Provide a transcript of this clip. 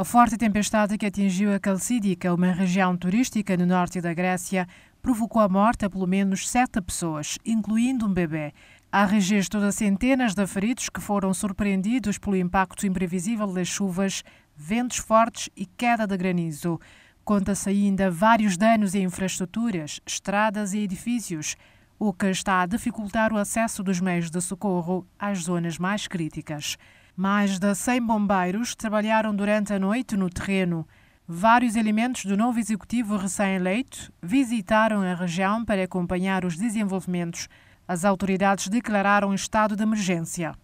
A forte tempestade que atingiu a Calcídica, é uma região turística no norte da Grécia, provocou a morte a pelo menos sete pessoas, incluindo um bebê. Há registro de centenas de feridos que foram surpreendidos pelo impacto imprevisível das chuvas, ventos fortes e queda de granizo. Conta-se ainda vários danos em infraestruturas, estradas e edifícios, o que está a dificultar o acesso dos meios de socorro às zonas mais críticas. Mais de 100 bombeiros trabalharam durante a noite no terreno. Vários elementos do novo executivo recém-eleito visitaram a região para acompanhar os desenvolvimentos. As autoridades declararam estado de emergência.